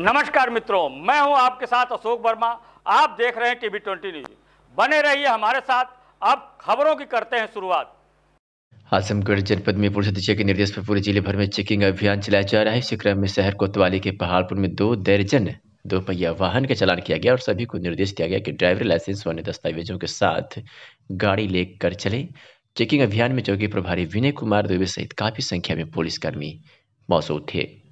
नमस्कार मित्रों मैं हूं आपके साथ अशोक वर्मा आप देख रहे हैं टीवी ट्वेंटी न्यूज बने रहिए हमारे साथ अब खबरों की करते हैं शुरुआत आजमगढ़ जनपद में पुलिस अधीक्षक के निर्देश पर पूरे जिले भर में चेकिंग अभियान चलाया जा रहा है इसी क्रम में शहर कोतवाली के पहाड़पुर में दो दर्जन दो पहिया वाहन का चलान किया गया और सभी को निर्देश दिया गया कि ड्राइवर लाइसेंस वाले दस्तावेजों के साथ गाड़ी लेकर चले चेकिंग अभियान में चौकी प्रभारी विनय कुमार दुबे सहित काफी संख्या में पुलिसकर्मी मौजूद थे